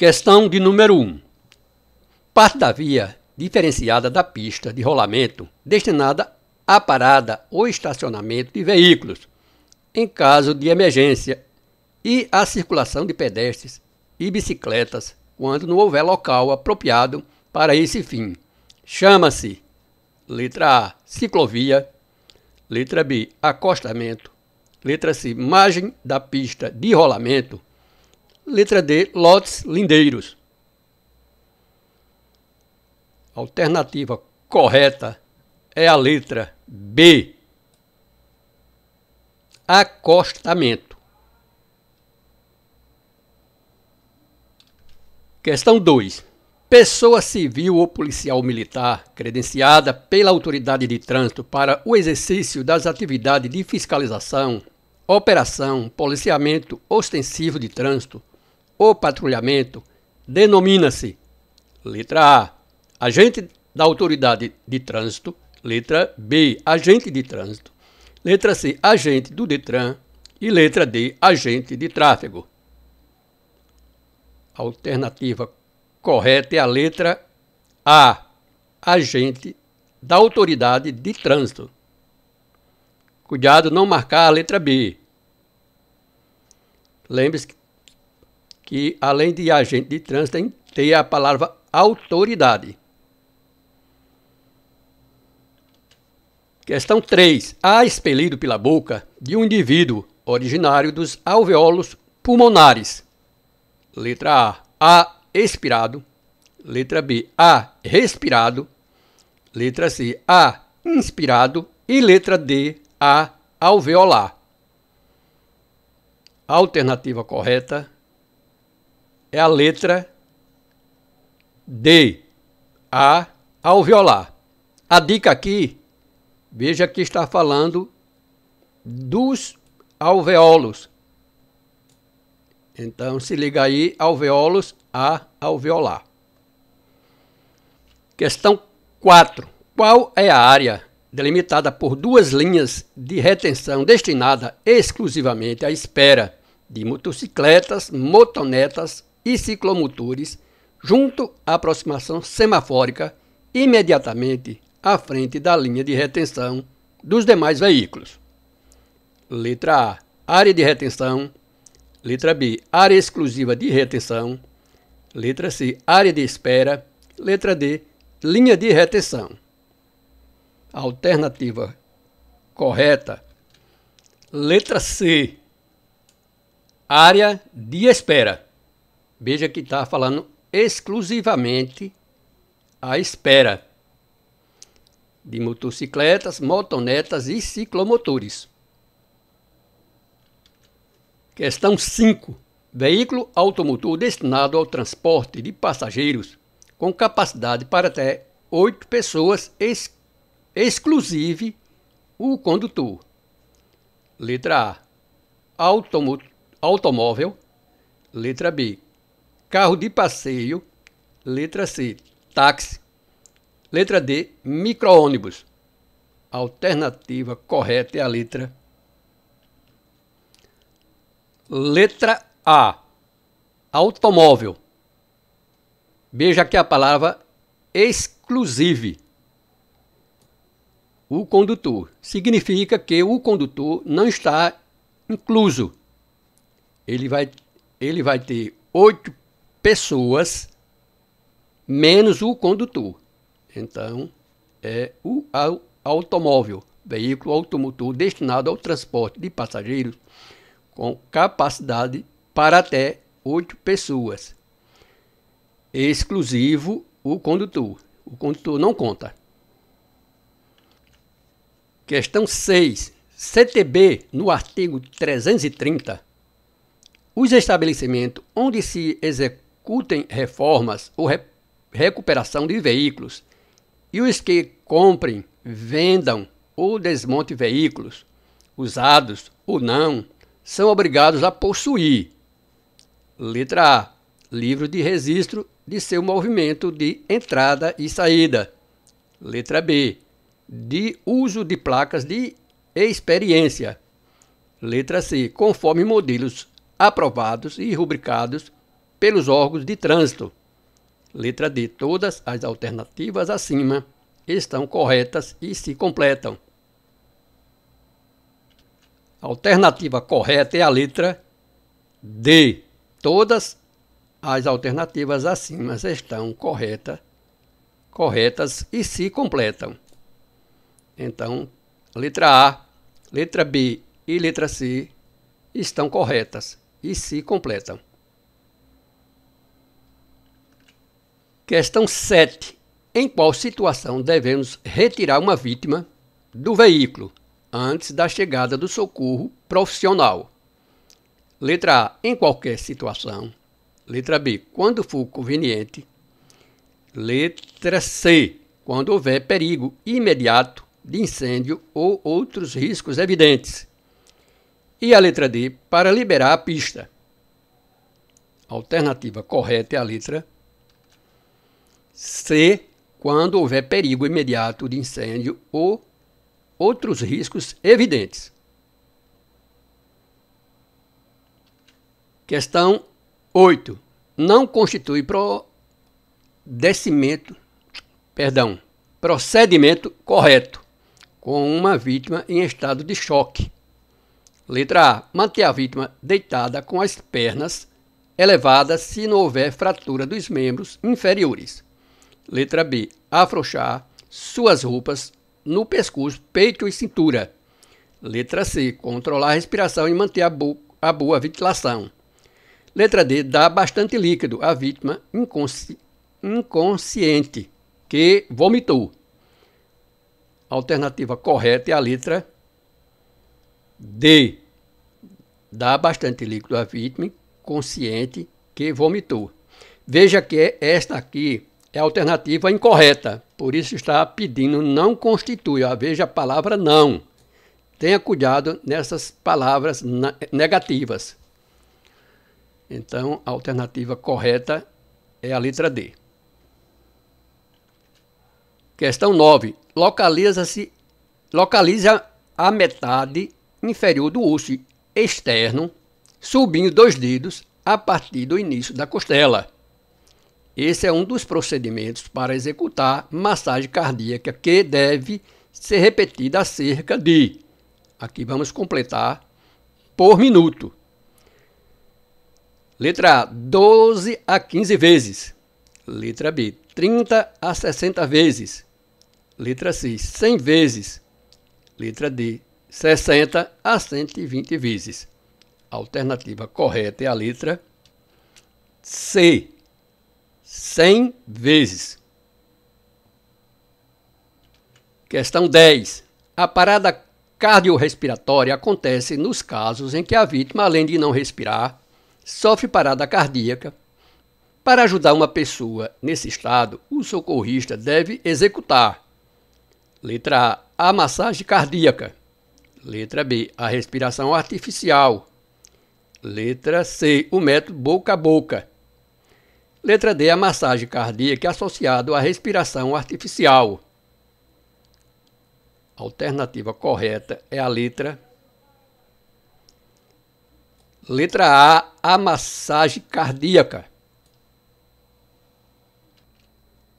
Questão de número 1. Um. Parte da via diferenciada da pista de rolamento destinada à parada ou estacionamento de veículos, em caso de emergência, e à circulação de pedestres e bicicletas quando não houver local apropriado para esse fim. Chama-se letra A, ciclovia, letra B, acostamento, letra C, margem da pista de rolamento Letra D, lotes lindeiros. Alternativa correta é a letra B. Acostamento. Questão 2. Pessoa civil ou policial militar credenciada pela autoridade de trânsito para o exercício das atividades de fiscalização, operação, policiamento ostensivo de trânsito, o patrulhamento denomina-se: letra A, agente da autoridade de trânsito, letra B, agente de trânsito, letra C, agente do Detran e letra D, agente de tráfego. A alternativa correta é a letra A, agente da autoridade de trânsito. Cuidado não marcar a letra B. Lembre-se que que, além de agente de trânsito, tem, tem a palavra autoridade. Questão 3. Há expelido pela boca de um indivíduo originário dos alvéolos pulmonares. Letra A. A. Expirado. Letra B. A. Respirado. Letra C. A. Inspirado. E letra D. A. Alveolar. Alternativa correta é a letra D, A alveolar. A dica aqui, veja que está falando dos alveolos. Então se liga aí, alveolos A alveolar. Questão 4. Qual é a área delimitada por duas linhas de retenção destinada exclusivamente à espera de motocicletas, motonetas e ciclomotores junto à aproximação semafórica imediatamente à frente da linha de retenção dos demais veículos. Letra A. Área de retenção. Letra B. Área exclusiva de retenção. Letra C. Área de espera. Letra D. Linha de retenção. alternativa correta. Letra C. Área de espera. Veja que está falando exclusivamente à espera de motocicletas, motonetas e ciclomotores. Questão 5. Veículo automotor destinado ao transporte de passageiros com capacidade para até 8 pessoas, ex exclusive o condutor. Letra A. Automo automóvel. Letra B. Carro de passeio. Letra C. Táxi. Letra D. Micro-ônibus. alternativa correta é a letra. Letra A. Automóvel. Veja aqui a palavra exclusive. O condutor. Significa que o condutor não está incluso. Ele vai, ele vai ter oito pessoas menos o condutor. Então, é o automóvel, veículo automotor destinado ao transporte de passageiros com capacidade para até oito pessoas. Exclusivo o condutor. O condutor não conta. Questão 6. CTB, no artigo 330. Os estabelecimentos onde se executa executem reformas ou re recuperação de veículos, e os que comprem, vendam ou desmontem veículos, usados ou não, são obrigados a possuir. Letra A. Livro de registro de seu movimento de entrada e saída. Letra B. De uso de placas de experiência. Letra C. Conforme modelos aprovados e rubricados pelos órgãos de trânsito. Letra D. Todas as alternativas acima estão corretas e se completam. A alternativa correta é a letra D. Todas as alternativas acima estão correta, corretas e se completam. Então, letra A, letra B e letra C estão corretas e se completam. Questão 7. Em qual situação devemos retirar uma vítima do veículo antes da chegada do socorro profissional? Letra A. Em qualquer situação. Letra B. Quando for conveniente. Letra C. Quando houver perigo imediato de incêndio ou outros riscos evidentes. E a letra D. Para liberar a pista. A alternativa correta é a letra C. Quando houver perigo imediato de incêndio ou outros riscos evidentes. Questão 8. Não constitui perdão, procedimento correto com uma vítima em estado de choque. Letra A. Manter a vítima deitada com as pernas elevadas se não houver fratura dos membros inferiores. Letra B. Afrouxar suas roupas no pescoço, peito e cintura. Letra C. Controlar a respiração e manter a, bo a boa ventilação. Letra D. Dar bastante líquido à vítima inconsci inconsciente que vomitou. A alternativa correta é a letra D. Dar bastante líquido à vítima consciente que vomitou. Veja que esta aqui é a alternativa incorreta, por isso está pedindo não constitui. Veja a palavra não. Tenha cuidado nessas palavras negativas. Então, a alternativa correta é a letra D. Questão 9. Localiza-se localiza a metade inferior do osso externo, subindo dois dedos a partir do início da costela. Esse é um dos procedimentos para executar massagem cardíaca que deve ser repetida cerca de. Aqui vamos completar por minuto. Letra A, 12 a 15 vezes. Letra B, 30 a 60 vezes. Letra C, 100 vezes. Letra D, 60 a 120 vezes. A alternativa correta é a letra C. 100 vezes. Questão 10. A parada cardiorrespiratória acontece nos casos em que a vítima, além de não respirar, sofre parada cardíaca. Para ajudar uma pessoa nesse estado, o socorrista deve executar: letra A, a massagem cardíaca. Letra B, a respiração artificial. Letra C, o método boca a boca. Letra D, a massagem cardíaca associada à respiração artificial. A alternativa correta é a letra Letra A, a massagem cardíaca.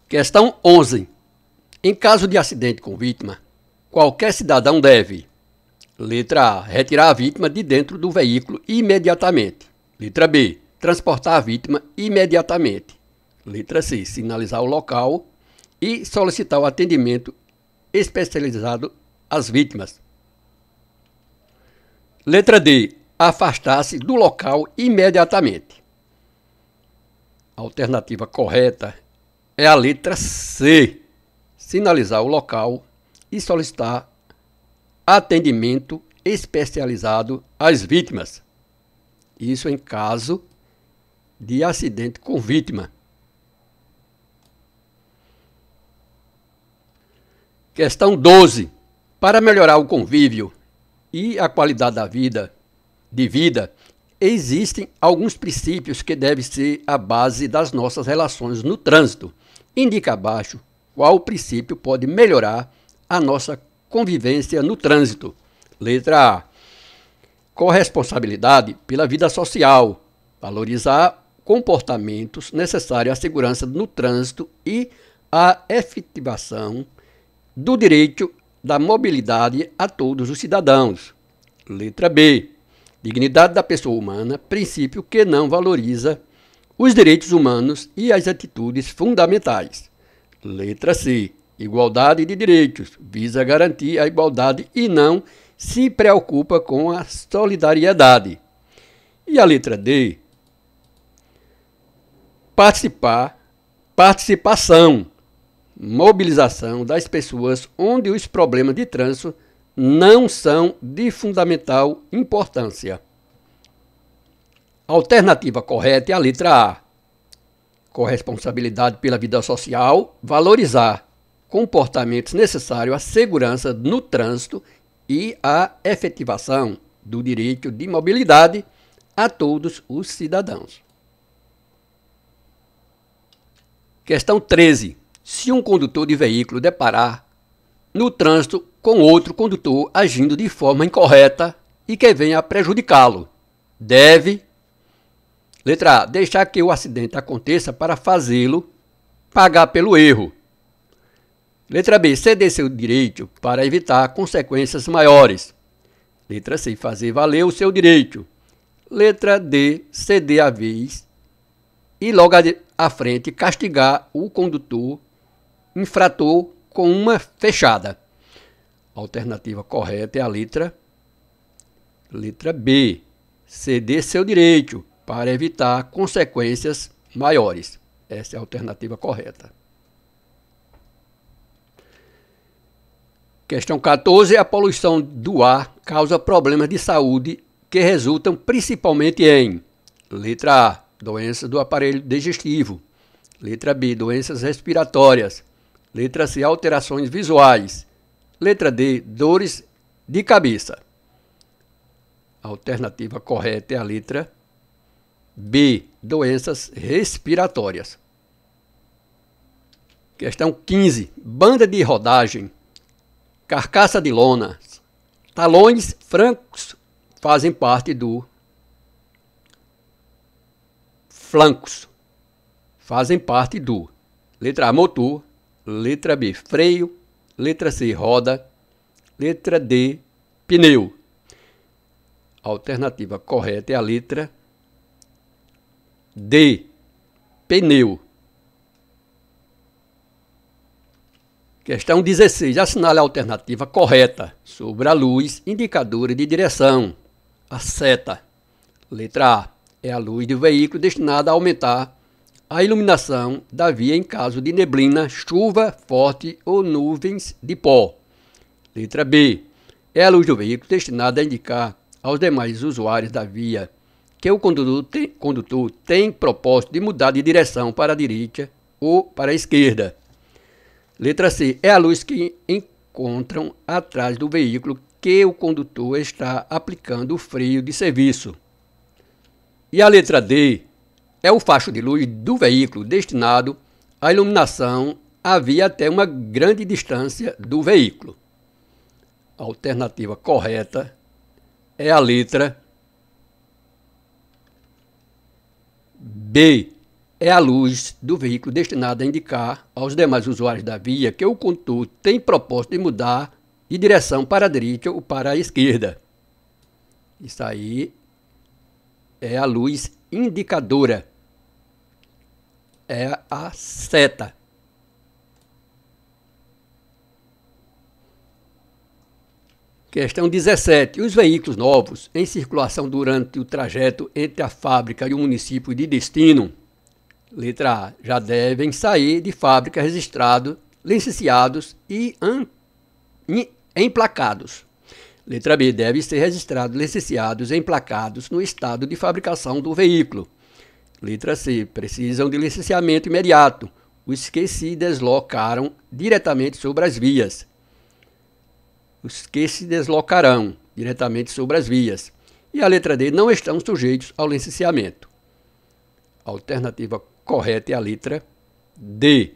Questão 11. Em caso de acidente com vítima, qualquer cidadão deve: Letra A, retirar a vítima de dentro do veículo imediatamente. Letra B, transportar a vítima imediatamente. Letra C, sinalizar o local e solicitar o atendimento especializado às vítimas. Letra D, afastar-se do local imediatamente. A alternativa correta é a letra C, sinalizar o local e solicitar atendimento especializado às vítimas. Isso em caso de acidente com vítima. Questão 12. Para melhorar o convívio e a qualidade da vida, de vida, existem alguns princípios que devem ser a base das nossas relações no trânsito. Indica abaixo qual princípio pode melhorar a nossa convivência no trânsito. Letra A. Corresponsabilidade pela vida social. Valorizar comportamentos necessários à segurança no trânsito e à efetivação do direito da mobilidade a todos os cidadãos. Letra B. Dignidade da pessoa humana, princípio que não valoriza os direitos humanos e as atitudes fundamentais. Letra C. Igualdade de direitos, visa garantir a igualdade e não se preocupa com a solidariedade. E a letra D participar, participação, mobilização das pessoas onde os problemas de trânsito não são de fundamental importância. alternativa correta é a letra A. Corresponsabilidade pela vida social, valorizar comportamentos necessários à segurança no trânsito e à efetivação do direito de mobilidade a todos os cidadãos. Questão 13. Se um condutor de veículo deparar no trânsito com outro condutor agindo de forma incorreta e que venha a prejudicá-lo, deve letra A, deixar que o acidente aconteça para fazê-lo pagar pelo erro. Letra B, ceder seu direito para evitar consequências maiores. Letra C, fazer valer o seu direito. Letra D, ceder a vez e logo à frente castigar o condutor infrator com uma fechada. A alternativa correta é a letra letra B. Ceder seu direito para evitar consequências maiores. Essa é a alternativa correta. Questão 14. A poluição do ar causa problemas de saúde que resultam principalmente em: letra A, doença do aparelho digestivo. Letra B, doenças respiratórias. Letra C, alterações visuais. Letra D, dores de cabeça. A alternativa correta é a letra B, doenças respiratórias. Questão 15. Banda de rodagem, carcaça de lona, talões francos fazem parte do flancos fazem parte do letra A motor, letra B freio, letra C roda, letra D pneu. A alternativa correta é a letra D pneu. Questão 16. Assinale a alternativa correta sobre a luz indicadora de direção. A seta. Letra A é a luz do veículo destinada a aumentar a iluminação da via em caso de neblina, chuva forte ou nuvens de pó. Letra B. É a luz do veículo destinada a indicar aos demais usuários da via que o condutor tem, condutor tem propósito de mudar de direção para a direita ou para a esquerda. Letra C. É a luz que encontram atrás do veículo que o condutor está aplicando o freio de serviço. E a letra D é o facho de luz do veículo destinado à iluminação a via até uma grande distância do veículo. A alternativa correta é a letra B. É a luz do veículo destinada a indicar aos demais usuários da via que o condutor tem propósito de mudar de direção para a direita ou para a esquerda. Isso aí é a luz indicadora, é a seta. Questão 17. Os veículos novos em circulação durante o trajeto entre a fábrica e o município de destino, letra A, já devem sair de fábrica registrados, licenciados e, e emplacados. Letra B. deve ser registrado licenciados e emplacados no estado de fabricação do veículo. Letra C. Precisam de licenciamento imediato, os que se deslocaram diretamente sobre as vias. Os que se deslocarão diretamente sobre as vias. E a letra D. Não estão sujeitos ao licenciamento. A alternativa correta é a letra D.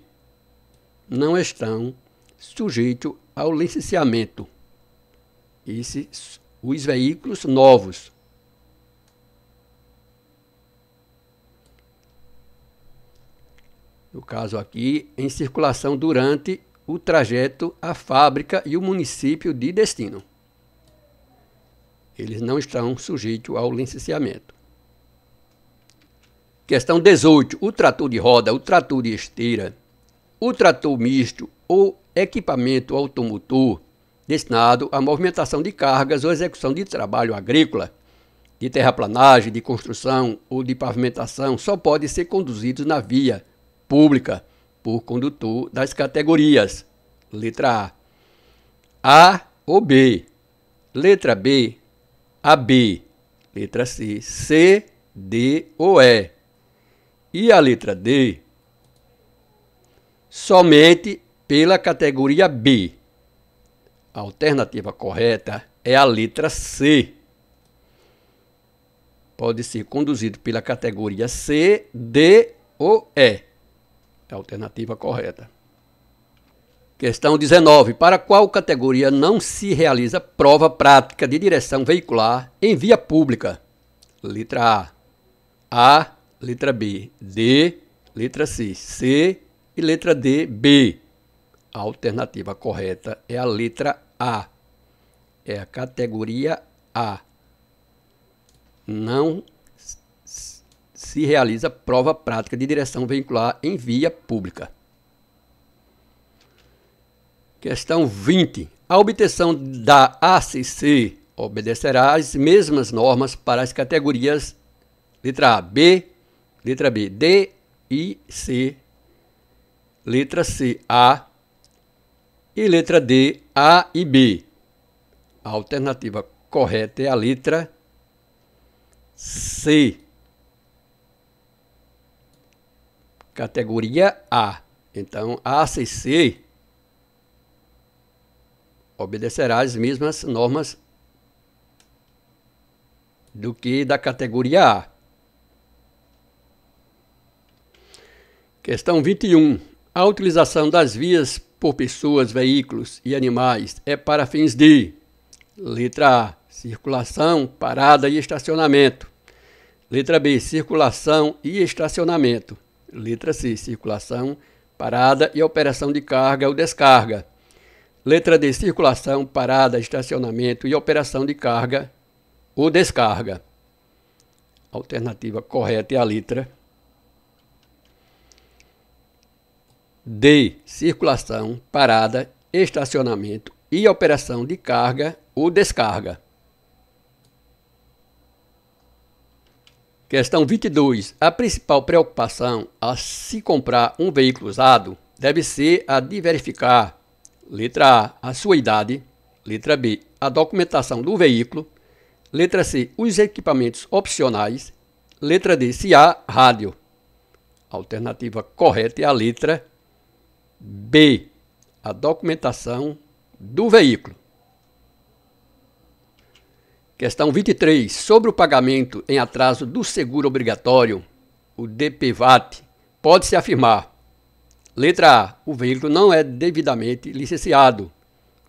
Não estão sujeitos ao licenciamento esses, os veículos novos. No caso aqui, em circulação durante o trajeto, a fábrica e o município de destino. Eles não estão sujeitos ao licenciamento. Questão 18. O trator de roda, o trator de esteira, o trator misto ou equipamento automotor destinado à movimentação de cargas ou execução de trabalho agrícola, de terraplanagem, de construção ou de pavimentação, só pode ser conduzido na via pública por condutor das categorias letra A, A ou B, letra B, AB, letra C, C, D ou E. E a letra D somente pela categoria B, a alternativa correta é a letra C. Pode ser conduzido pela categoria C, D ou E. É a alternativa correta. Questão 19. Para qual categoria não se realiza prova prática de direção veicular em via pública? Letra A. A, letra B. D, letra C. C e letra D, B. A alternativa correta é a letra a. É a categoria A. Não se realiza prova prática de direção veicular em via pública. Questão 20. A obtenção da ACC obedecerá às mesmas normas para as categorias letra A, B, letra B, D e C, letra C, A, e letra D, A e B. A alternativa correta é a letra C. Categoria A. Então, A, C e C obedecerá as mesmas normas do que da categoria A. Questão 21. A utilização das vias por pessoas, veículos e animais é para fins de: letra A, circulação, parada e estacionamento. Letra B, circulação e estacionamento. Letra C, circulação, parada e operação de carga ou descarga. Letra D, circulação, parada, estacionamento e operação de carga ou descarga. alternativa correta é a letra D. Circulação, parada, estacionamento e operação de carga ou descarga. Questão 22. A principal preocupação a se comprar um veículo usado deve ser a de verificar: letra A, a sua idade, letra B, a documentação do veículo, letra C, os equipamentos opcionais, letra D, se há rádio. A alternativa correta é a letra B. A documentação do veículo. Questão 23. Sobre o pagamento em atraso do seguro obrigatório, o DPVAT, pode-se afirmar: letra A. O veículo não é devidamente licenciado.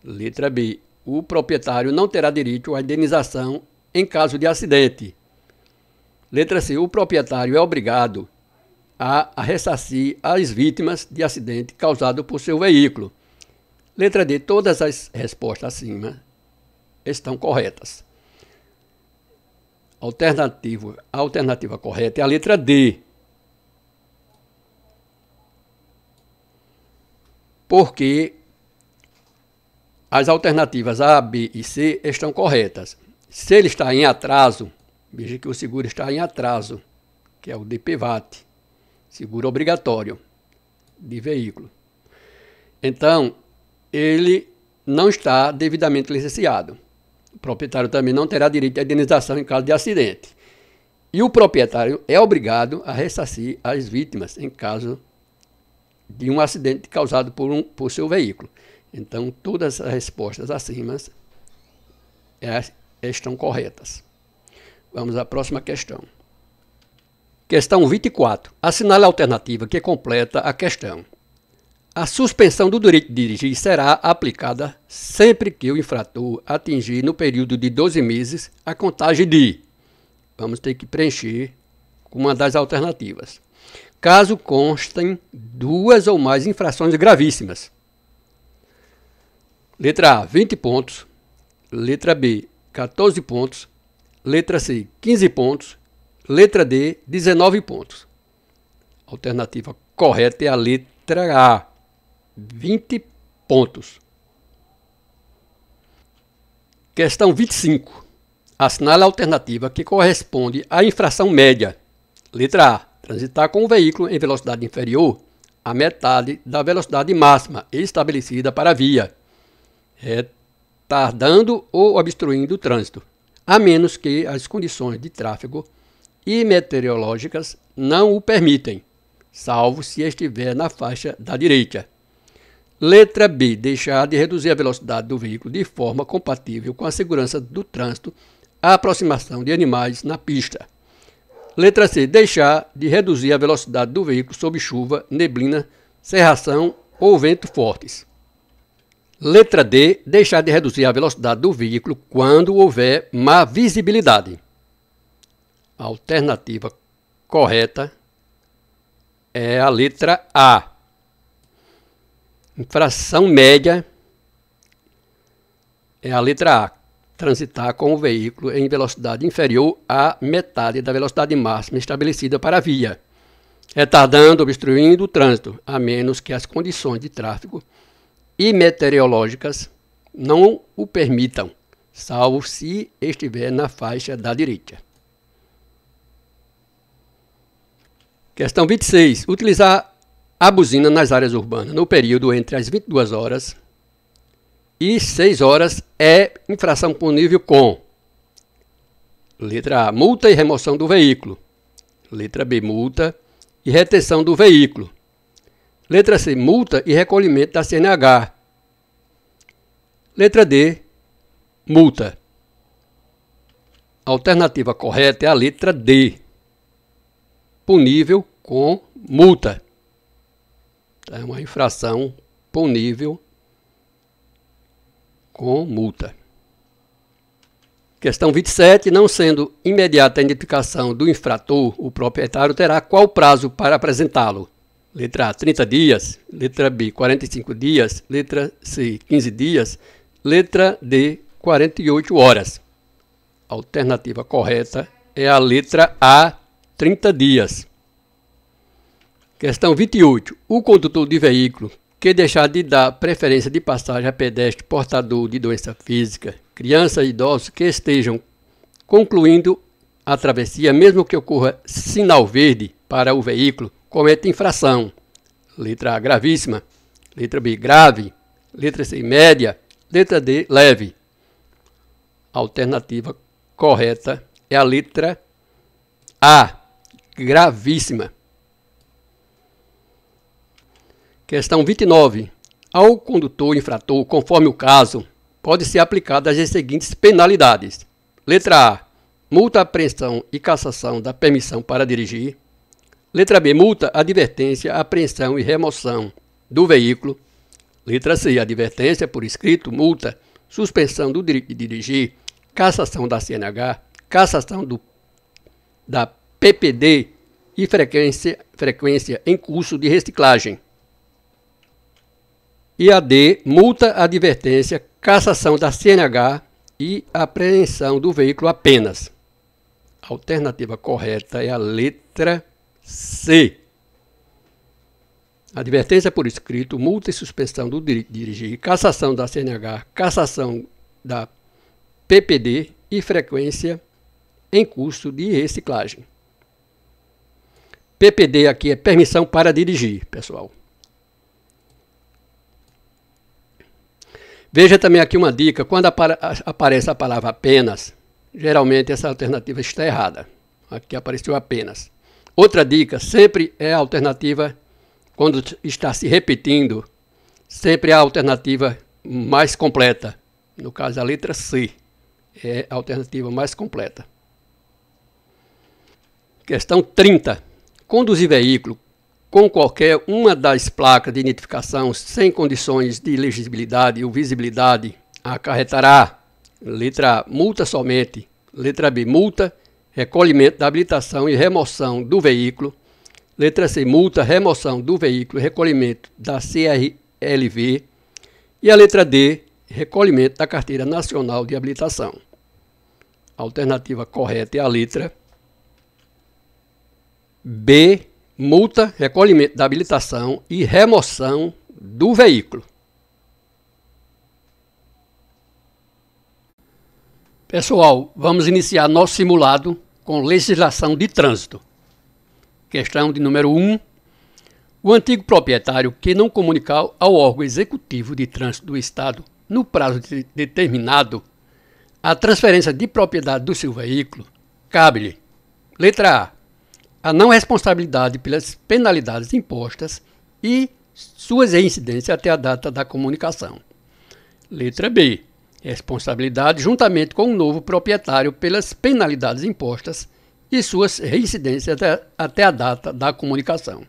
Letra B. O proprietário não terá direito à indenização em caso de acidente. Letra C. O proprietário é obrigado a, a ressarcir as vítimas de acidente causado por seu veículo. Letra D. Todas as respostas acima estão corretas. Alternativa a alternativa correta é a letra D. Porque as alternativas A, B e C estão corretas. Se ele está em atraso, veja que o seguro está em atraso, que é o DPVAT seguro obrigatório de veículo. Então, ele não está devidamente licenciado. O proprietário também não terá direito à indenização em caso de acidente. E o proprietário é obrigado a ressarcir as vítimas em caso de um acidente causado por, um, por seu veículo. Então, todas as respostas acima é, estão corretas. Vamos à próxima questão. Questão 24. Assinale a alternativa que completa a questão. A suspensão do direito de dirigir será aplicada sempre que o infrator atingir no período de 12 meses a contagem de. Vamos ter que preencher uma das alternativas. Caso constem duas ou mais infrações gravíssimas. Letra A, 20 pontos. Letra B, 14 pontos. Letra C, 15 pontos. Letra D, 19 pontos. Alternativa correta é a letra A, 20 pontos. Questão 25. Assinale a alternativa que corresponde à infração média. Letra A. Transitar com o veículo em velocidade inferior à metade da velocidade máxima estabelecida para a via, retardando ou obstruindo o trânsito, a menos que as condições de tráfego e meteorológicas não o permitem, salvo se estiver na faixa da direita. Letra B. Deixar de reduzir a velocidade do veículo de forma compatível com a segurança do trânsito, à aproximação de animais na pista. Letra C. Deixar de reduzir a velocidade do veículo sob chuva, neblina, serração ou vento fortes. Letra D. Deixar de reduzir a velocidade do veículo quando houver má visibilidade. A alternativa correta é a letra A. Infração média é a letra A. Transitar com o veículo em velocidade inferior à metade da velocidade máxima estabelecida para a via, retardando, é obstruindo o trânsito, a menos que as condições de tráfego e meteorológicas não o permitam, salvo se estiver na faixa da direita. Questão 26. Utilizar a buzina nas áreas urbanas no período entre as 22 horas e 6 horas é infração punível com letra A, multa e remoção do veículo. Letra B, multa e retenção do veículo. Letra C, multa e recolhimento da CNH. Letra D, multa. A alternativa correta é a letra D punível com multa. É uma infração punível com multa. Questão 27. Não sendo imediata a identificação do infrator, o proprietário terá qual prazo para apresentá-lo? Letra A, 30 dias. Letra B, 45 dias. Letra C, 15 dias. Letra D, 48 horas. A alternativa correta é a letra A, 30 dias. Questão 28. O condutor de veículo que deixar de dar preferência de passagem a pedestre portador de doença física, criança e idosos que estejam concluindo a travessia, mesmo que ocorra sinal verde para o veículo, comete infração. Letra A gravíssima, letra B grave, letra C média, letra D leve. A alternativa correta é a letra A gravíssima. Questão 29. Ao condutor infrator, conforme o caso, pode ser aplicada as seguintes penalidades: letra A, multa, apreensão e cassação da permissão para dirigir. Letra B, multa, advertência, apreensão e remoção do veículo. Letra C, advertência por escrito, multa, suspensão do dir de dirigir, cassação da CNH, cassação do, da PPD e frequência, frequência em curso de reciclagem. E a D, multa, advertência, cassação da CNH e apreensão do veículo apenas. A alternativa correta é a letra C. Advertência por escrito, multa e suspensão do dirigir, cassação da CNH, cassação da PPD e frequência em curso de reciclagem. PPD aqui é permissão para dirigir, pessoal. Veja também aqui uma dica: quando apara, aparece a palavra apenas, geralmente essa alternativa está errada. Aqui apareceu apenas. Outra dica: sempre é a alternativa, quando está se repetindo, sempre é a alternativa mais completa. No caso, a letra C é a alternativa mais completa. Questão 30. Conduzir veículo com qualquer uma das placas de identificação sem condições de legibilidade ou visibilidade acarretará, letra A, multa somente, letra B, multa, recolhimento da habilitação e remoção do veículo, letra C, multa, remoção do veículo, recolhimento da CRLV e a letra D, recolhimento da Carteira Nacional de Habilitação. A alternativa correta é a letra B. Multa, recolhimento da habilitação e remoção do veículo. Pessoal, vamos iniciar nosso simulado com legislação de trânsito. Questão de número 1. Um, o antigo proprietário que não comunicar ao órgão executivo de trânsito do Estado, no prazo de determinado, a transferência de propriedade do seu veículo, cabe-lhe. Letra A a não responsabilidade pelas penalidades impostas e suas reincidências até a data da comunicação. Letra B. Responsabilidade juntamente com o novo proprietário pelas penalidades impostas e suas reincidências até, a data da comunicação.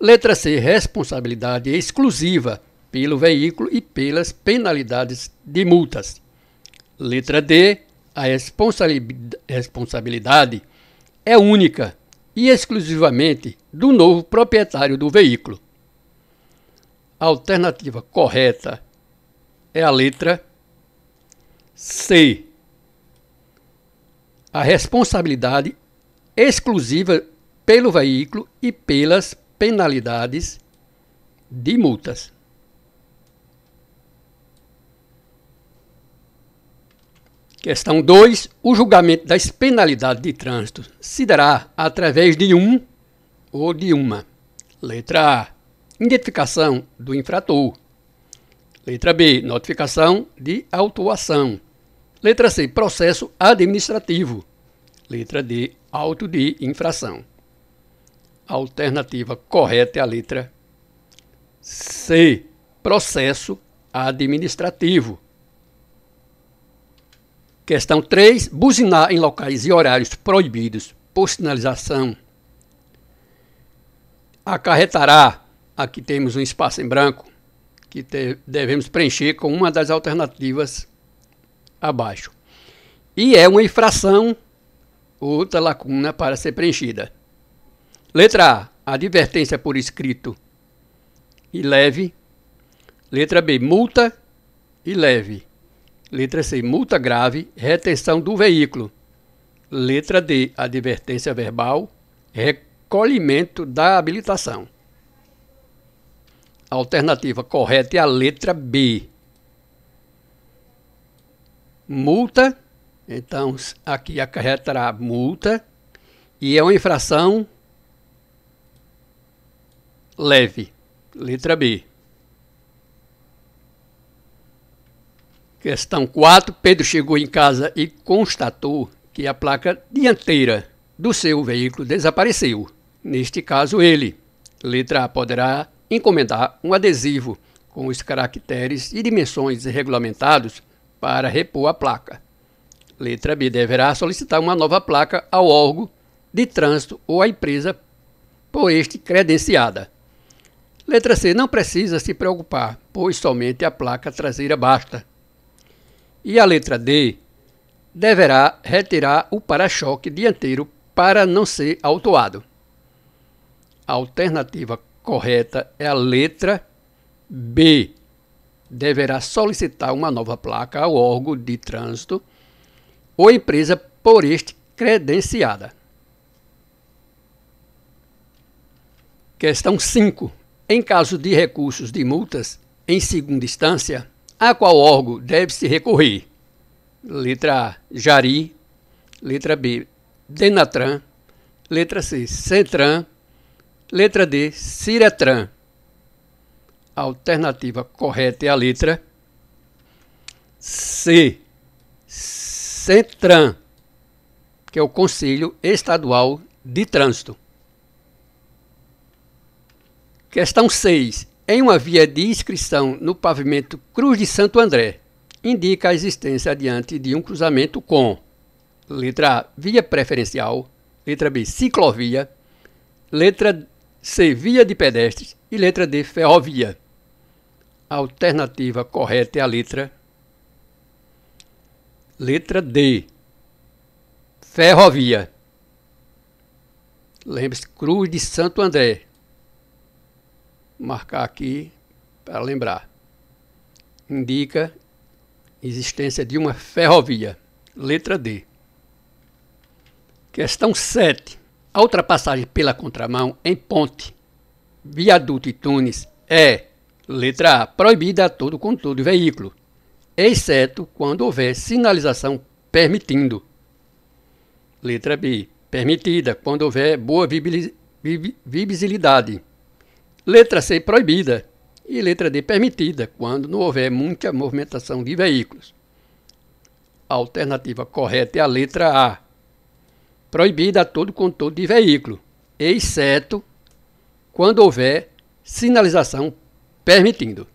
Letra C. Responsabilidade exclusiva pelo veículo e pelas penalidades de multas. Letra D. A responsabilidade é única e exclusivamente do novo proprietário do veículo. A alternativa correta é a letra C. A responsabilidade exclusiva pelo veículo e pelas penalidades de multas. Questão 2. O julgamento das penalidades de trânsito se dará através de um ou de uma. Letra A. Identificação do infrator. Letra B. Notificação de autuação. Letra C. Processo administrativo. Letra D. Auto de infração. alternativa correta é a letra C. Processo administrativo. Questão 3. Buzinar em locais e horários proibidos por sinalização acarretará. Aqui temos um espaço em branco que te, devemos preencher com uma das alternativas abaixo. E é uma infração, outra lacuna para ser preenchida. Letra A. Advertência por escrito e leve. Letra B. Multa e leve. Letra C, multa grave, retenção do veículo. Letra D, advertência verbal, recolhimento da habilitação. A alternativa correta é a letra B. Multa, então aqui acarretará multa e é uma infração leve. Letra B. Questão 4. Pedro chegou em casa e constatou que a placa dianteira do seu veículo desapareceu. Neste caso, ele, letra A, poderá encomendar um adesivo com os caracteres e dimensões regulamentados para repor a placa. Letra B. Deverá solicitar uma nova placa ao órgão de trânsito ou à empresa por este credenciada. Letra C. Não precisa se preocupar, pois somente a placa traseira basta. E a letra D deverá retirar o para-choque dianteiro para não ser autuado. A alternativa correta é a letra B. Deverá solicitar uma nova placa ao órgão de trânsito ou empresa por este credenciada. Questão 5. Em caso de recursos de multas em segunda instância, a qual órgão deve-se recorrer? Letra A, Jari. Letra B, Denatran. Letra C, Centran. Letra D, Ciretran. A alternativa correta é a letra C, Centran, que é o Conselho Estadual de Trânsito. Questão 6 em uma via de inscrição no pavimento Cruz de Santo André, indica a existência adiante de um cruzamento com letra A, via preferencial, letra B, ciclovia, letra C, via de pedestres e letra D, ferrovia. A alternativa correta é a letra letra D, ferrovia. Lembre-se, Cruz de Santo André, marcar aqui para lembrar. Indica existência de uma ferrovia. Letra D. Questão 7. A ultrapassagem pela contramão em ponte, viaduto e túneis é, letra A, proibida a todo controle de veículo, exceto quando houver sinalização permitindo. Letra B, permitida quando houver boa visibilidade. Letra C proibida e letra D permitida, quando não houver muita movimentação de veículos. A alternativa correta é a letra A. Proibida a todo contorno de veículo, exceto quando houver sinalização permitindo.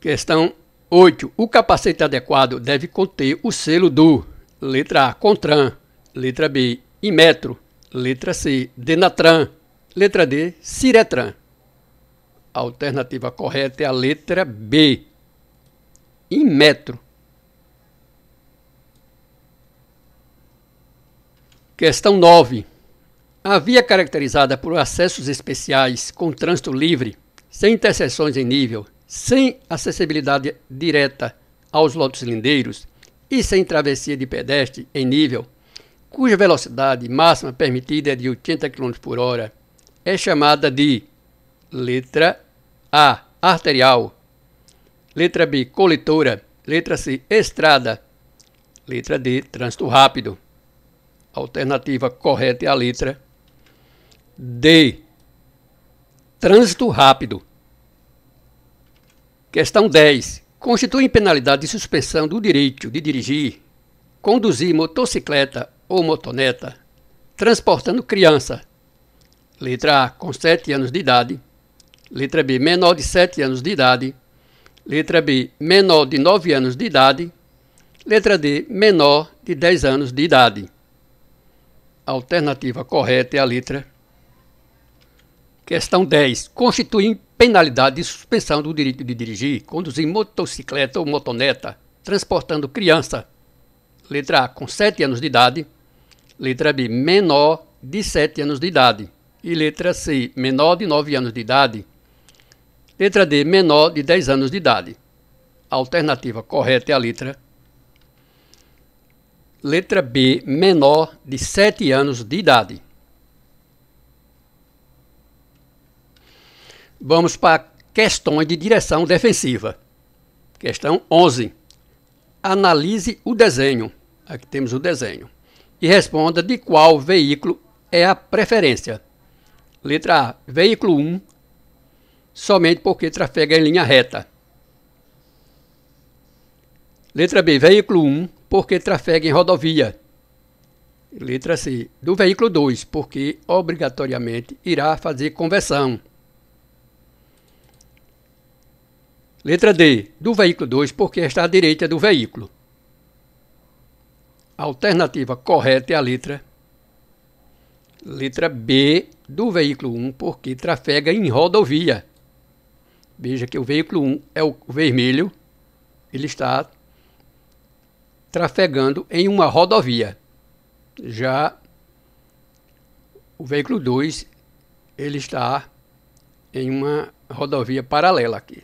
Questão 8. O capacete adequado deve conter o selo do letra A, Contran, letra B, Imetro, Letra C, Denatran. Letra D, Ciretran. A alternativa correta é a letra B, Inmetro. Questão 9. A via é caracterizada por acessos especiais com trânsito livre, sem interseções em nível, sem acessibilidade direta aos lotes lindeiros e sem travessia de pedestre em nível, cuja velocidade máxima permitida é de 80 km por hora, é chamada de letra A, arterial, letra B, coletora, letra C, estrada, letra D, trânsito rápido. A alternativa correta é a letra D, trânsito rápido. Questão 10. Constitui penalidade de suspensão do direito de dirigir, conduzir motocicleta ou motoneta transportando criança. Letra A, com 7 anos de idade. Letra B, menor de 7 anos de idade. Letra B, menor de 9 anos de idade. Letra D, menor de 10 anos de idade. A alternativa correta é a letra. Questão 10. Constitui penalidade de suspensão do direito de dirigir, conduzir motocicleta ou motoneta, transportando criança. Letra A, com 7 anos de idade. Letra B, menor de 7 anos de idade. E letra C, menor de 9 anos de idade. Letra D, menor de 10 anos de idade. A alternativa correta é a letra Letra B, menor de 7 anos de idade. Vamos para questões de direção defensiva. Questão 11. Analise o desenho. Aqui temos o desenho e responda de qual veículo é a preferência. Letra A. Veículo 1, somente porque trafega em linha reta. Letra B. Veículo 1, porque trafega em rodovia. Letra C. Do veículo 2, porque obrigatoriamente irá fazer conversão. Letra D. Do veículo 2, porque está à direita do veículo. A alternativa correta é a letra letra B do veículo 1, porque trafega em rodovia. Veja que o veículo 1 é o vermelho, ele está trafegando em uma rodovia. Já o veículo 2, ele está em uma rodovia paralela aqui.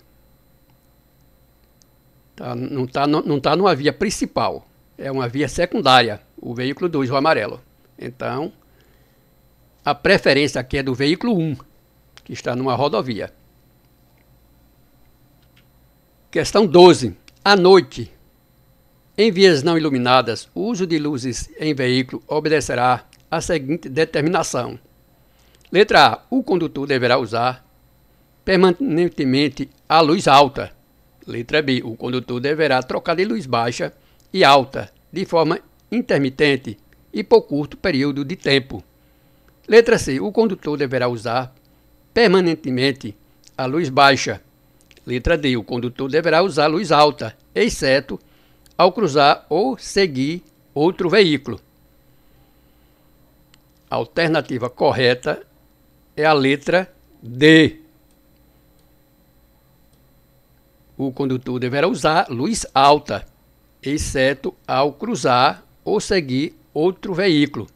Tá, não está não tá numa via principal é uma via secundária, o veículo 2, o amarelo. Então, a preferência aqui é do veículo 1, um, que está numa rodovia. Questão 12. À noite, em vias não iluminadas, o uso de luzes em veículo obedecerá à seguinte determinação. Letra A. O condutor deverá usar permanentemente a luz alta. Letra B. O condutor deverá trocar de luz baixa e alta, de forma intermitente e por curto período de tempo. Letra C. O condutor deverá usar permanentemente a luz baixa. Letra D. O condutor deverá usar luz alta, exceto ao cruzar ou seguir outro veículo. A alternativa correta é a letra D. O condutor deverá usar luz alta exceto ao cruzar ou seguir outro veículo.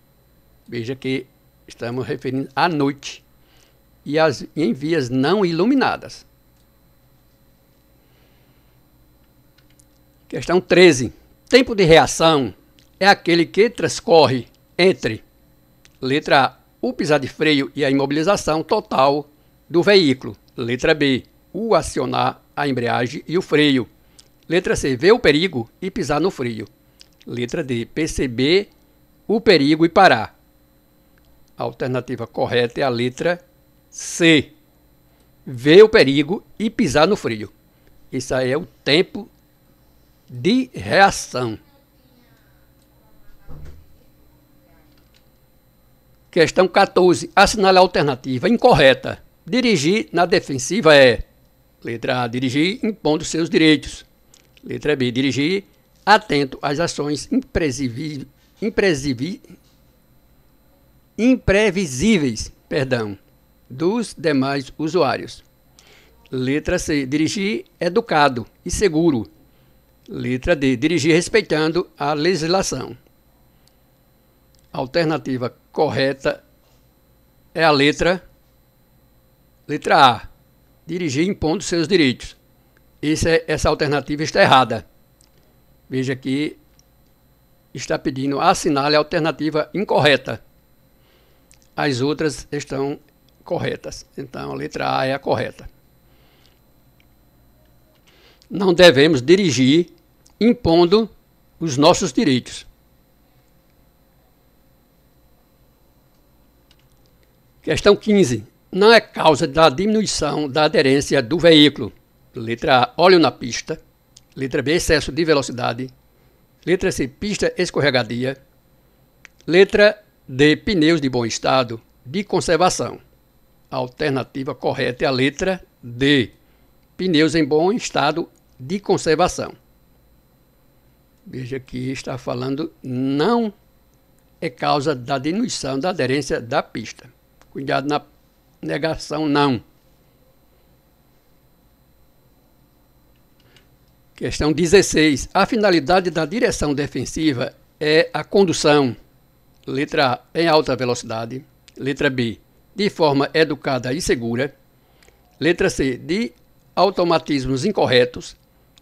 Veja que estamos referindo à noite e as, em vias não iluminadas. Questão 13. Tempo de reação é aquele que transcorre entre letra A, o pisar de freio e a imobilização total do veículo. Letra B, o acionar a embreagem e o freio. Letra C. Ver o perigo e pisar no frio. Letra D. Perceber o perigo e parar. A alternativa correta é a letra C. Ver o perigo e pisar no frio. Isso aí é o tempo de reação. Questão 14. Assinale a alternativa incorreta. Dirigir na defensiva é. Letra A. Dirigir impondo seus direitos. Letra B. Dirigir atento às ações imprevisíveis, imprevisíveis perdão, dos demais usuários. Letra C. Dirigir educado e seguro. Letra D. Dirigir respeitando a legislação. Alternativa correta é a letra letra A. Dirigir impondo seus direitos é, essa alternativa está errada. Veja que está pedindo assinale a alternativa incorreta. As outras estão corretas. Então, a letra A é a correta. Não devemos dirigir impondo os nossos direitos. Questão 15. Não é causa da diminuição da aderência do veículo Letra A, óleo na pista. Letra B, excesso de velocidade. Letra C, pista escorregadia. Letra D, pneus de bom estado, de conservação. A alternativa correta é a letra D, pneus em bom estado de conservação. Veja que está falando não é causa da diminuição da aderência da pista. Cuidado na negação não. Questão 16. A finalidade da direção defensiva é a condução, letra A, em alta velocidade, letra B, de forma educada e segura, letra C, de automatismos incorretos,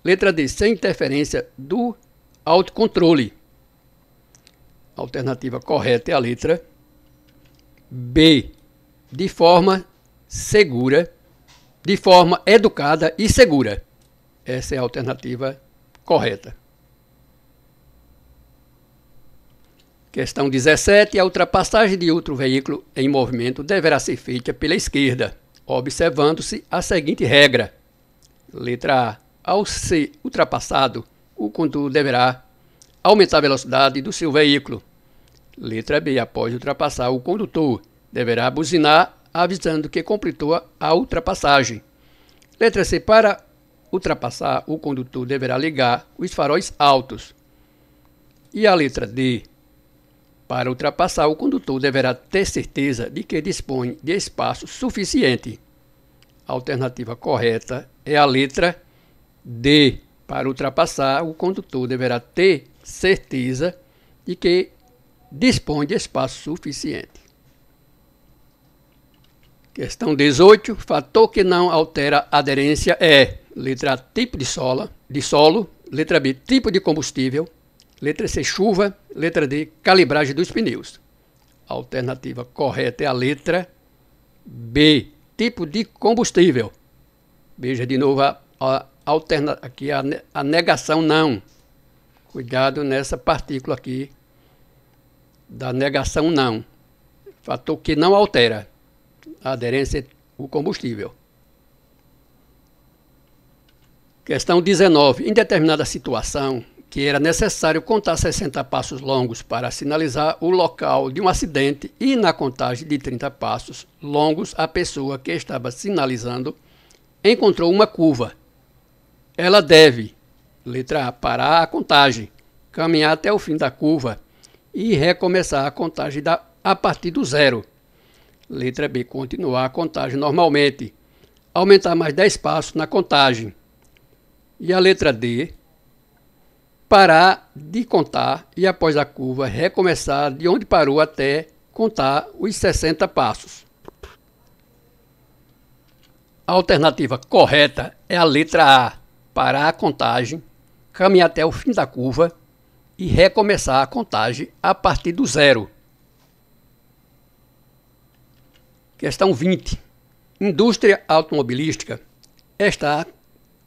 letra D, sem interferência do autocontrole. alternativa correta é a letra B, de forma segura, de forma educada e segura. Essa é a alternativa correta. Questão 17. A ultrapassagem de outro veículo em movimento deverá ser feita pela esquerda, observando-se a seguinte regra. Letra A. Ao ser ultrapassado, o condutor deverá aumentar a velocidade do seu veículo. Letra B. Após ultrapassar, o condutor deverá buzinar avisando que completou a ultrapassagem. Letra C. Para ultrapassar, o condutor deverá ligar os faróis altos. E a letra D. Para ultrapassar, o condutor deverá ter certeza de que dispõe de espaço suficiente. A alternativa correta é a letra D. Para ultrapassar, o condutor deverá ter certeza de que dispõe de espaço suficiente. Questão 18. Fator que não altera a aderência é letra A, tipo de, sola, de solo, letra B, tipo de combustível, letra C, chuva, letra D, calibragem dos pneus. A alternativa correta é a letra B, tipo de combustível. Veja de novo a, a alterna, aqui a, a negação não. Cuidado nessa partícula aqui da negação não. Fator que não altera a aderência é o combustível. Questão 19. Em determinada situação, que era necessário contar 60 passos longos para sinalizar o local de um acidente e, na contagem de 30 passos longos, a pessoa que estava sinalizando encontrou uma curva. Ela deve, letra A, parar a contagem, caminhar até o fim da curva e recomeçar a contagem da, a partir do zero. Letra B, continuar a contagem normalmente. Aumentar mais 10 passos na contagem e a letra D, parar de contar e após a curva recomeçar de onde parou até contar os 60 passos. A alternativa correta é a letra A, parar a contagem, caminhar até o fim da curva e recomeçar a contagem a partir do zero. Questão 20. Indústria automobilística está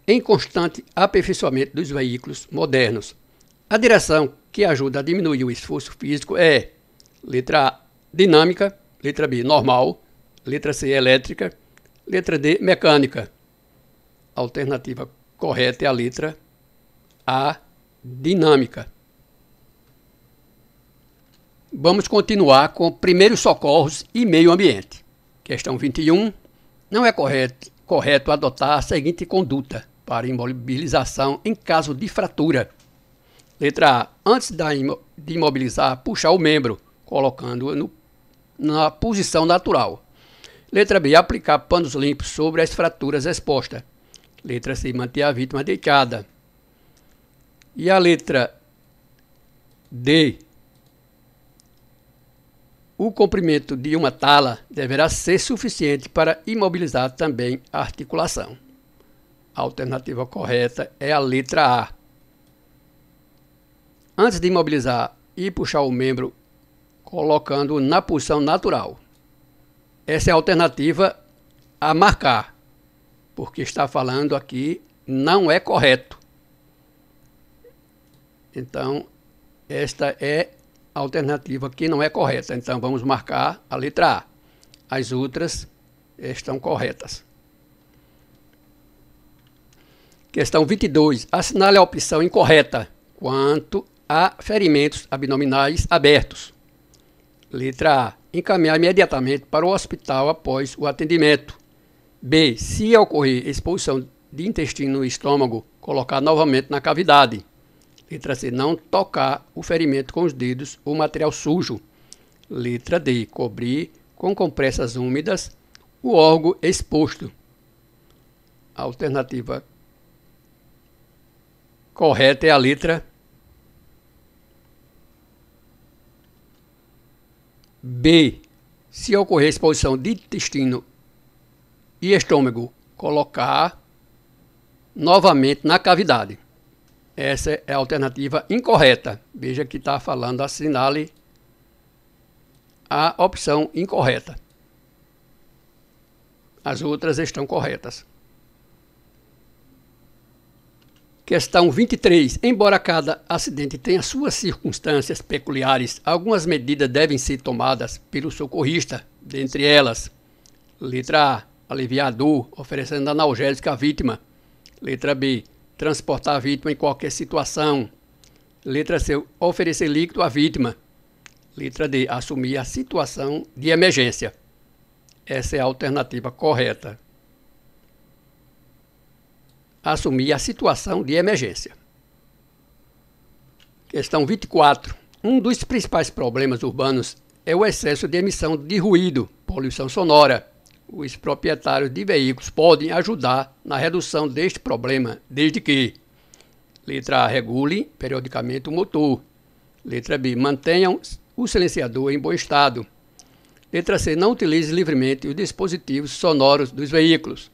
em constante aperfeiçoamento dos veículos modernos. A direção que ajuda a diminuir o esforço físico é letra A, dinâmica, letra B, normal, letra C, elétrica, letra D, mecânica. A alternativa correta é a letra A, dinâmica. Vamos continuar com primeiros socorros e meio ambiente. Questão 21. Não é correto, correto adotar a seguinte conduta para imobilização em caso de fratura. Letra A. Antes de imobilizar, puxar o membro, colocando-o na posição natural. Letra B. Aplicar panos limpos sobre as fraturas expostas. Letra C. Manter a vítima deitada. E a letra D. O comprimento de uma tala deverá ser suficiente para imobilizar também a articulação. A alternativa correta é a letra A. Antes de imobilizar e puxar o membro, colocando na posição natural. Essa é a alternativa a marcar, porque está falando aqui não é correto. Então, esta é a alternativa que não é correta. Então, vamos marcar a letra A. As outras estão corretas. Questão 22. Assinale a opção incorreta quanto a ferimentos abdominais abertos. Letra A. Encaminhar imediatamente para o hospital após o atendimento. B. Se ocorrer expulsão de intestino e estômago, colocar novamente na cavidade. Letra C. Não tocar o ferimento com os dedos ou material sujo. Letra D. Cobrir com compressas úmidas o órgão exposto. Alternativa correta é a letra B. Se ocorrer exposição de intestino e estômago, colocar novamente na cavidade. Essa é a alternativa incorreta. Veja que está falando, assinale a opção incorreta. As outras estão corretas. Questão 23. Embora cada acidente tenha suas circunstâncias peculiares, algumas medidas devem ser tomadas pelo socorrista, dentre elas: letra A, aliviar a dor, oferecendo analgésico à vítima. Letra B, transportar a vítima em qualquer situação. Letra C, oferecer líquido à vítima. Letra D, assumir a situação de emergência. Essa é a alternativa correta assumir a situação de emergência. Questão 24. Um dos principais problemas urbanos é o excesso de emissão de ruído, poluição sonora. Os proprietários de veículos podem ajudar na redução deste problema, desde que: letra A, regule periodicamente o motor. Letra B, mantenham o silenciador em bom estado. Letra C, não utilize livremente os dispositivos sonoros dos veículos.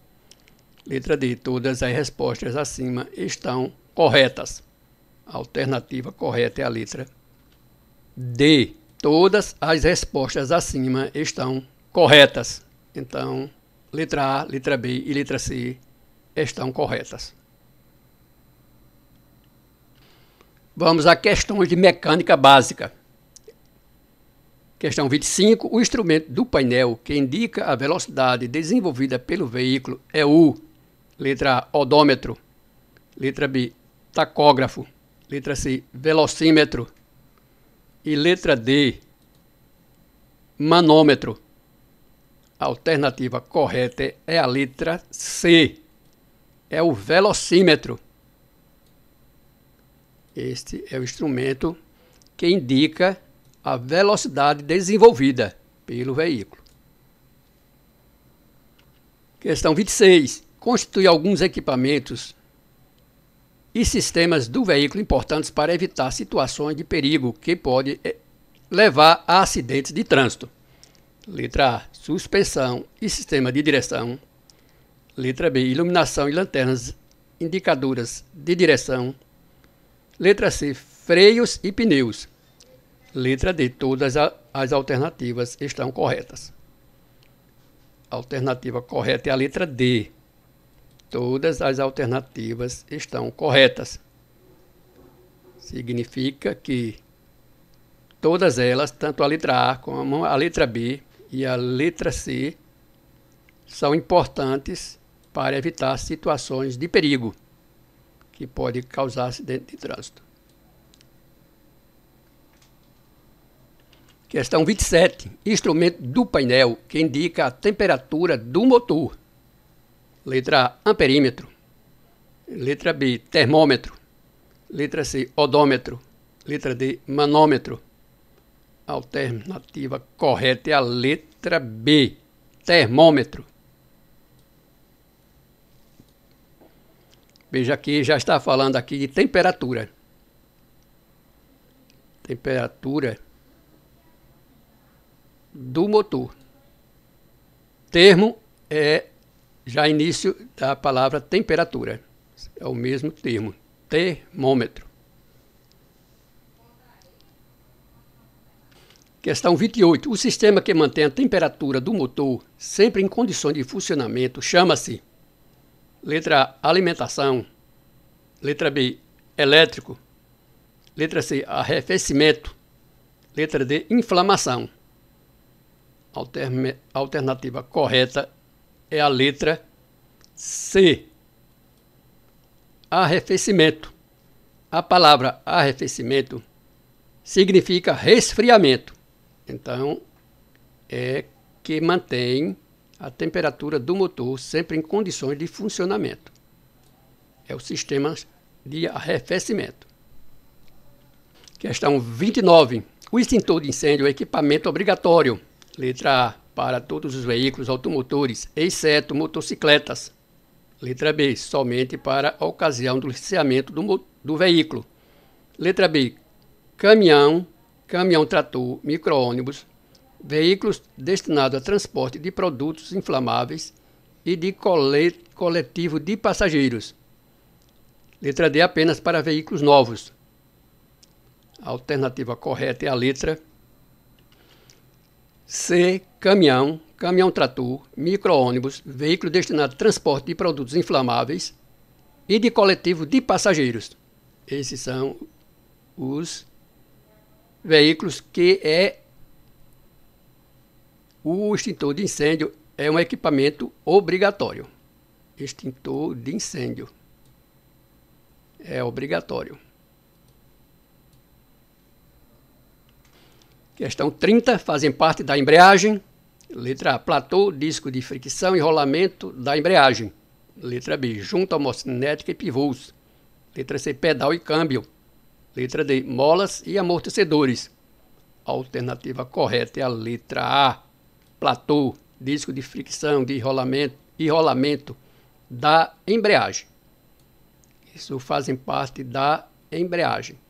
Letra D. Todas as respostas acima estão corretas. A alternativa correta é a letra D. Todas as respostas acima estão corretas. Então, letra A, letra B e letra C estão corretas. Vamos a questões de mecânica básica. Questão 25. O instrumento do painel que indica a velocidade desenvolvida pelo veículo é o Letra A odômetro. Letra B, tacógrafo. Letra C, velocímetro. E letra D, manômetro. A alternativa correta é a letra C. É o velocímetro. Este é o instrumento que indica a velocidade desenvolvida pelo veículo. Questão 26 constitui alguns equipamentos e sistemas do veículo importantes para evitar situações de perigo que pode eh, levar a acidentes de trânsito. Letra A: suspensão e sistema de direção. Letra B: iluminação e lanternas indicadoras de direção. Letra C: freios e pneus. Letra D: todas as alternativas estão corretas. A alternativa correta é a letra D. Todas as alternativas estão corretas. Significa que todas elas, tanto a letra A como a letra B e a letra C, são importantes para evitar situações de perigo que pode causar acidente de trânsito. Questão 27. Instrumento do painel que indica a temperatura do motor. Letra A, amperímetro. Letra B, termômetro. Letra C, odômetro. Letra D, manômetro. A alternativa correta é a letra B, termômetro. Veja que já está falando aqui de temperatura. Temperatura do motor. Termo é já início da palavra temperatura, é o mesmo termo, termômetro. Questão 28. O sistema que mantém a temperatura do motor sempre em condições de funcionamento chama-se letra A, alimentação, letra B, elétrico, letra C, arrefecimento, letra D, inflamação. Alternativa correta é a letra C. Arrefecimento. A palavra arrefecimento significa resfriamento. Então, é que mantém a temperatura do motor sempre em condições de funcionamento. É o sistema de arrefecimento. Questão 29. O extintor de incêndio é equipamento obrigatório. Letra A para todos os veículos automotores, exceto motocicletas. Letra B. Somente para ocasião do licenciamento do, do veículo. Letra B. Caminhão, caminhão-trator, micro-ônibus, veículos destinados a transporte de produtos inflamáveis e de coletivo de passageiros. Letra D. Apenas para veículos novos. A alternativa correta é a letra C. Caminhão, caminhão-trator, micro-ônibus, veículo destinado a transporte de produtos inflamáveis e de coletivo de passageiros. Esses são os veículos que é o extintor de incêndio é um equipamento obrigatório. Extintor de incêndio é obrigatório. Questão 30, fazem parte da embreagem. Letra A, platô, disco de fricção e rolamento da embreagem. Letra B, junta homocinética e pivôs. Letra C, pedal e câmbio. Letra D, molas e amortecedores. A alternativa correta é a letra A, platô, disco de fricção, de rolamento e rolamento da embreagem. Isso fazem parte da embreagem.